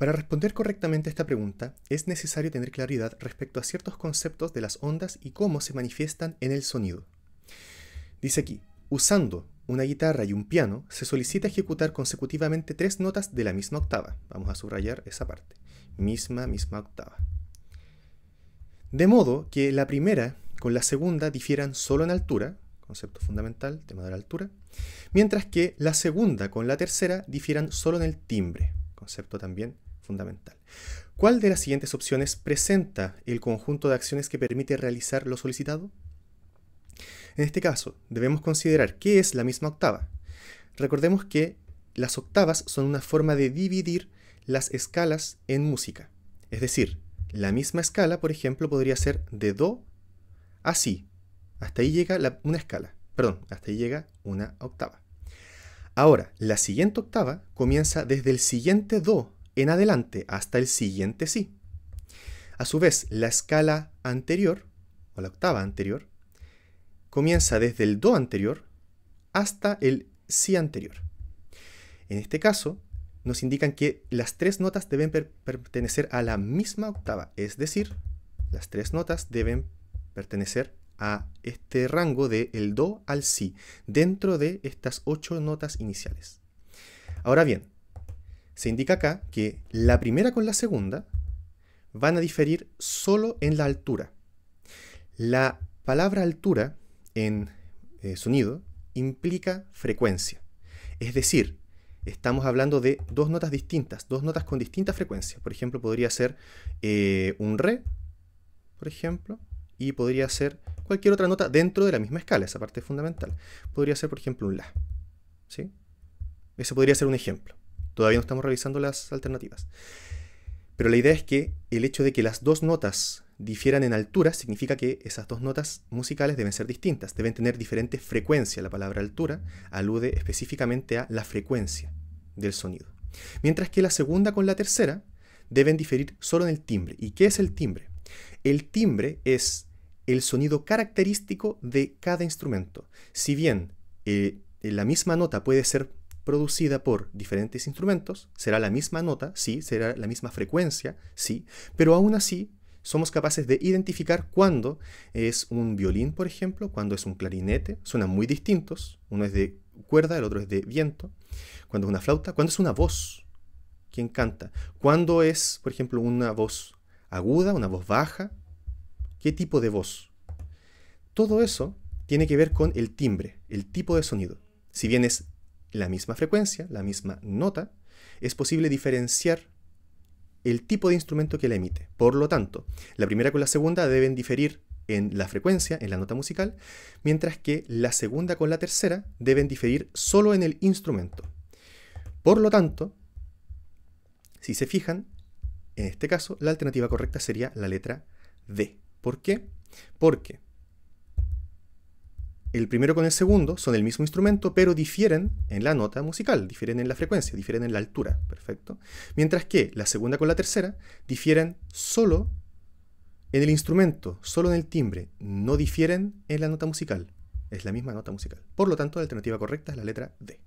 Para responder correctamente a esta pregunta, es necesario tener claridad respecto a ciertos conceptos de las ondas y cómo se manifiestan en el sonido. Dice aquí, usando una guitarra y un piano, se solicita ejecutar consecutivamente tres notas de la misma octava. Vamos a subrayar esa parte. Misma, misma octava. De modo que la primera con la segunda difieran solo en altura, concepto fundamental, tema de la altura, mientras que la segunda con la tercera difieran solo en el timbre, concepto también fundamental. ¿Cuál de las siguientes opciones presenta el conjunto de acciones que permite realizar lo solicitado? En este caso, debemos considerar qué es la misma octava. Recordemos que las octavas son una forma de dividir las escalas en música. Es decir, la misma escala, por ejemplo, podría ser de Do a Si. Hasta ahí llega una escala. Perdón, hasta ahí llega una octava. Ahora, la siguiente octava comienza desde el siguiente Do en adelante hasta el siguiente sí. A su vez, la escala anterior, o la octava anterior, comienza desde el do anterior hasta el si anterior. En este caso, nos indican que las tres notas deben pertenecer a la misma octava, es decir, las tres notas deben pertenecer a este rango de el do al si, dentro de estas ocho notas iniciales. Ahora bien, se indica acá que la primera con la segunda van a diferir solo en la altura. La palabra altura en eh, sonido implica frecuencia. Es decir, estamos hablando de dos notas distintas, dos notas con distintas frecuencias. Por ejemplo, podría ser eh, un re, por ejemplo, y podría ser cualquier otra nota dentro de la misma escala, esa parte fundamental. Podría ser, por ejemplo, un la. ¿sí? Ese podría ser un ejemplo. Todavía no estamos revisando las alternativas. Pero la idea es que el hecho de que las dos notas difieran en altura significa que esas dos notas musicales deben ser distintas, deben tener diferentes frecuencia La palabra altura alude específicamente a la frecuencia del sonido. Mientras que la segunda con la tercera deben diferir solo en el timbre. ¿Y qué es el timbre? El timbre es el sonido característico de cada instrumento. Si bien eh, la misma nota puede ser producida por diferentes instrumentos, será la misma nota, sí, será la misma frecuencia, sí, pero aún así somos capaces de identificar cuándo es un violín, por ejemplo, cuándo es un clarinete, suenan muy distintos, uno es de cuerda, el otro es de viento, cuando es una flauta, cuando es una voz, quién canta, cuándo es, por ejemplo, una voz aguda, una voz baja, qué tipo de voz. Todo eso tiene que ver con el timbre, el tipo de sonido. Si bien es la misma frecuencia, la misma nota, es posible diferenciar el tipo de instrumento que la emite. Por lo tanto, la primera con la segunda deben diferir en la frecuencia, en la nota musical, mientras que la segunda con la tercera deben diferir solo en el instrumento. Por lo tanto, si se fijan, en este caso la alternativa correcta sería la letra D. ¿Por qué? Porque el primero con el segundo son el mismo instrumento, pero difieren en la nota musical, difieren en la frecuencia, difieren en la altura, perfecto. Mientras que la segunda con la tercera difieren solo en el instrumento, solo en el timbre, no difieren en la nota musical. Es la misma nota musical. Por lo tanto, la alternativa correcta es la letra D.